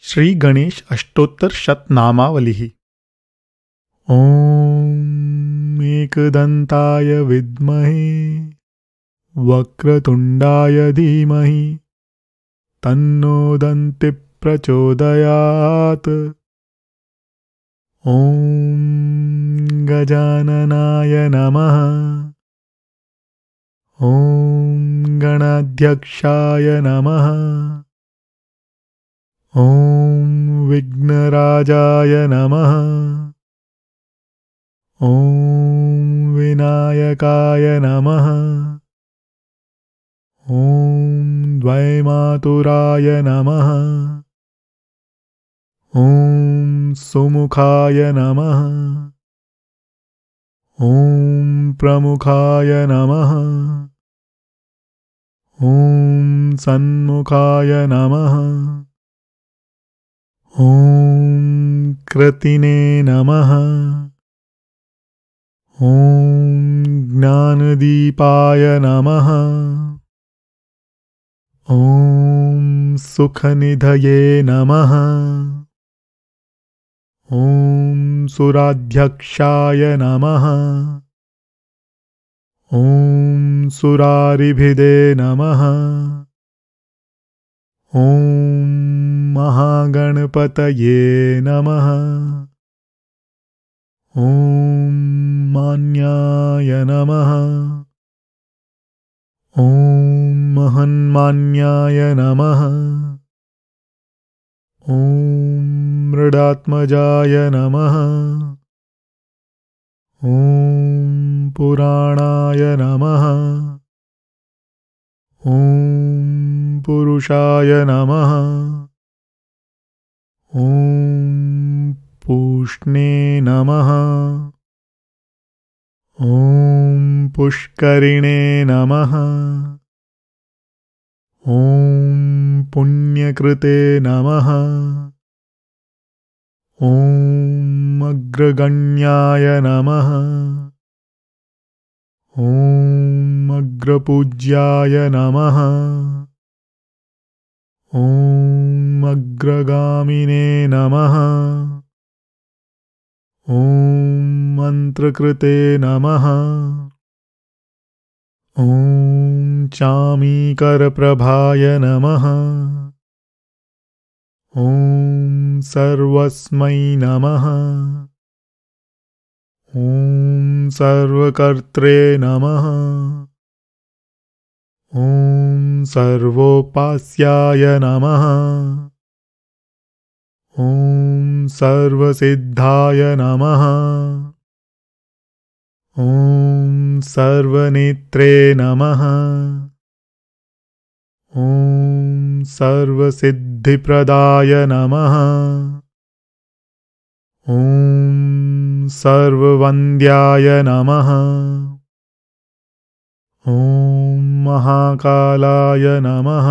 श्री श्रीगणेश अष्टोत्तरशत्नामावलिः ॐ एकदन्ताय विद्महे वक्रतुण्डाय धीमहि तन्नो दन्तिप्रचोदयात् ॐ गजाननाय नमः ॐ गणाध्यक्षाय नमः ॐ विघ्नराजाय नमः ॐ विनायकाय नमः ॐ द्वैमातुराय नमः ॐ सुमुखाय नमः ॐ प्रमुखाय नमः ॐ सन्मुखाय नमः ॐ कृतिने नमः ॐ ज्ञानदीपाय नमः ॐ सुखनिधये नमः ॐ सुराध्यक्षाय नमः ॐ सुरारिभिदे नमः ॐ महागणपतये नमः ॐ मान्याय नमः ॐ महन्मान्याय नमः ॐ मृडात्मजाय नमः ॐ पुराणाय नमः ॐ पुरुषाय नमः ॐ पूष्णे नमः ॐ पुष्करिणे नमः ॐ पुण्यकृते नमः ॐ अग्रगण्याय नमः ॐ अग्रपूज्याय नमः ॐ अग्रगामिने नमः ॐ मन्त्रकृते नमः ॐ चामीकरप्रभाय नमः ॐ सर्वस्मै नमः ॐ सर्वकर्त्रे नमः ॐ सर्वोपास्याय नमः ॐ सर्वसिद्धाय नमः ॐ सर्वनेत्रे नमः ॐ सर्वसिद्धिप्रदाय नमः ॐ सर्ववन्द्याय नमः ॐ महाकालाय नमः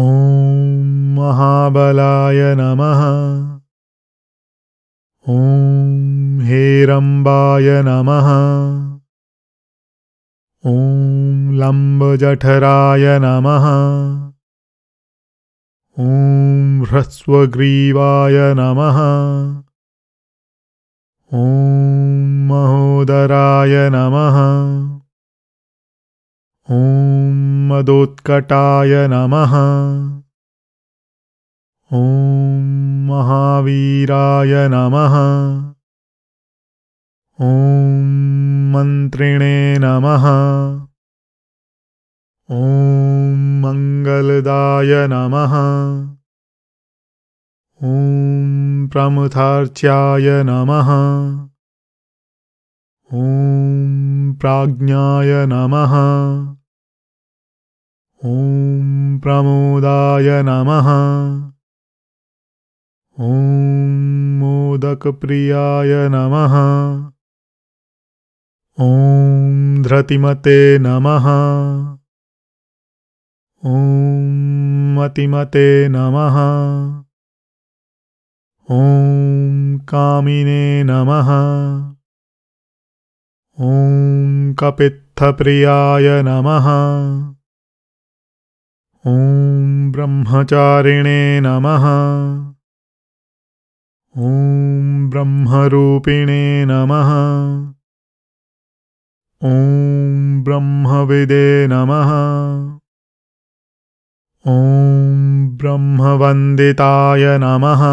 ॐ महाबलाय नमः ॐ हेरम्बाय नमः ॐ लम्बजठराय नमः ॐ ह्रस्वग्रीवाय नमः ॐ महोदराय नमः ॐ मदोत्कटाय नमः ॐ महावीराय नमः ॐ मन्त्रिणे नमः ॐ मङ्गलदाय नमः ॐ प्रमुथार्च्याय नमः ॐ प्राज्ञाय नमः प्रमोदाय नमः ॐ मोदकप्रियाय नमः ॐ धृतिमते नमः ॐ मतिमते नमः ॐ कामिने नमः ॐ कपित्थप्रियाय नमः ॐ ब्रह्मचारिणे नमः ॐ ब्रह्मरूपिणे नमः ॐ ब्रह्मविदे नमः ॐ ब्रह्मवन्दिताय नमः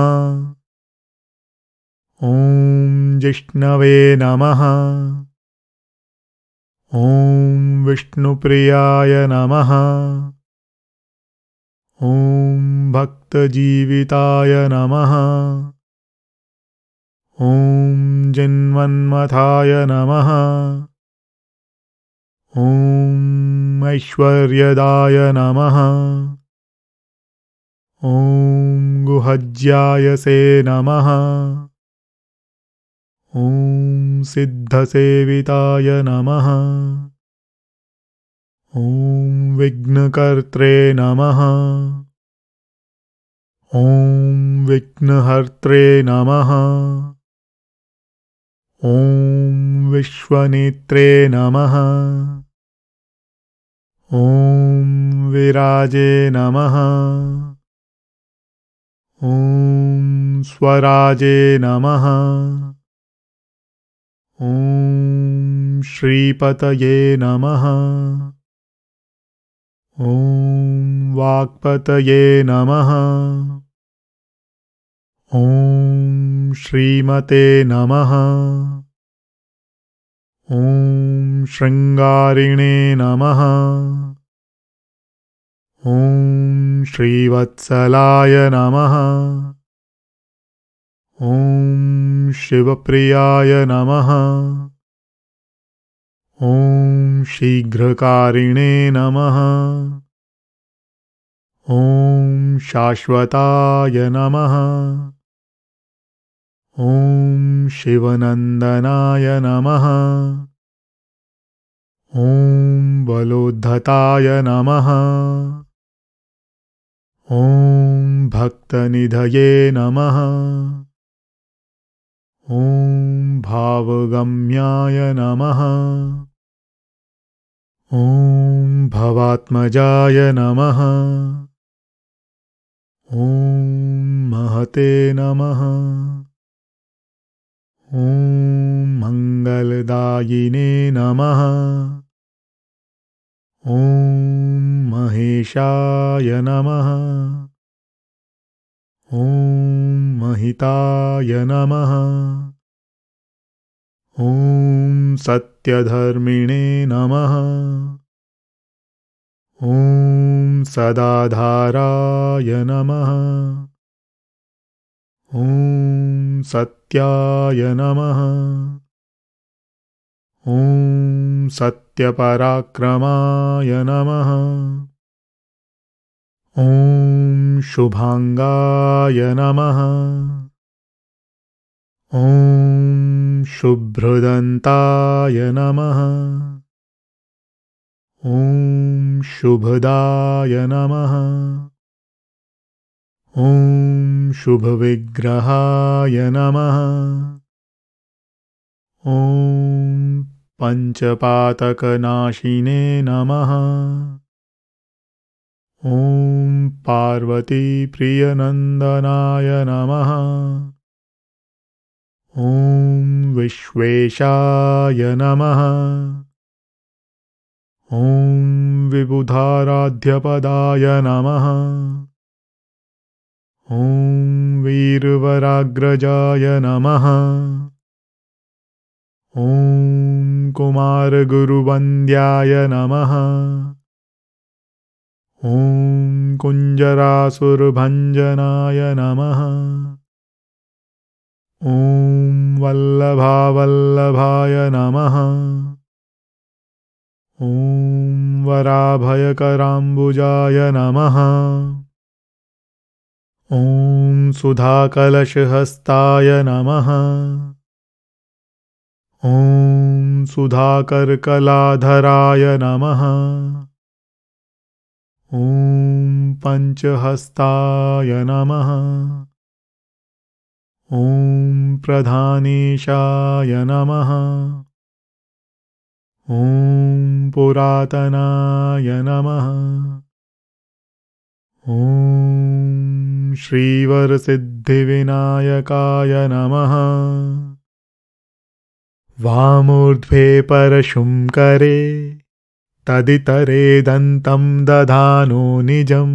ॐ जिष्णवे नमः ॐ विष्णुप्रियाय नमः भक्तजीविताय नमः ॐ जिन्मन्मथाय नमः ॐ ऐश्वर्यदाय नमः ॐ गुहज्यायसे नमः ॐ सिद्धसेविताय नमः ॐ विघ्नकर्त्रे नमः ॐ विघ्नहर्त्रे नमः ॐ विश्वनेत्रे नमः ॐ विराजे नमः ॐ स्वराजे नमः ॐ श्रीपतये नमः ॐ वाक्पतये नमः ॐ श्रीमते नमः ॐ शृङ्गारिणे नमः ॐ श्रीवत्सलाय नमः ॐ शिवप्रियाय नमः ॐ शीघ्रकारिणे नमः ॐ शाश्वताय नमः ॐ शिवनन्दनाय नमः ॐ बलोद्धताय नम ॐ भक्तनिधये नम ॐ भावगम्याय नम ॐ भवात्मजाय नमः ॐ महते नमः ॐ मङ्गलदायिने नमः ॐ महेशाय नमः ॐ महिताय नमः ॐ सत्यधर्मिणे नमः ॐ सदाधाराय नमः ॐ सत् सत्याय नमः ॐ सत्यपराक्रमाय नमः ॐ शुभाङ्गाय नमः ॐ शुभ्रदन्ताय नमः ॐ शुभदाय नमः ॐ शुभविग्रहाय नमः ॐ पञ्चपातकनाशिने नमः ॐ पार्वतीप्रियनन्दनाय नमः ॐ विश्वेशाय नमः ॐ विबुधाराध्यपदाय नमः ॐ वीरवराग्रजाय नमः ॐ कुमारगुरुवन्द्याय नमः ॐ कुञ्जरासुरभञ्जनाय नमः ॐ वल्लभावल्लभाय नमः ॐ वराभयकराम्बुजाय नमः ॐ सुधाकलशहस्ताय नमः ॐ सुधाकर्कलाधराय नमः ॐ पञ्चहस्ताय नमः ॐ प्रधानेशाय नमः ॐ पुरातनाय नमः ॐ श्रीवरसिद्धिविनायकाय नमः वामूर्ध्वे परशुं करे तदितरे दन्तं दधानो निजम्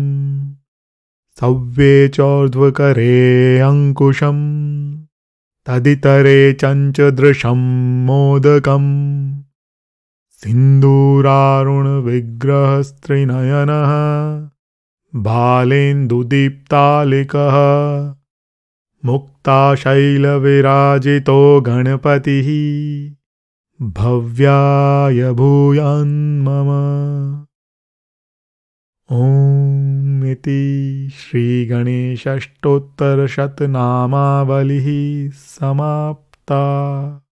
सव्ये चोर्ध्वकरे अङ्कुशम् तदितरे चञ्चदृशं मोदकम् सिन्दूरारुणविग्रहस्त्रिनयनः बालेन्दुदीप्तालिकः मुक्ताशैलविराजितो गणपतिः भव्याय भूयान्मम ॐ इति श्रीगणेषष्टोत्तरशतनामावलिः समाप्ता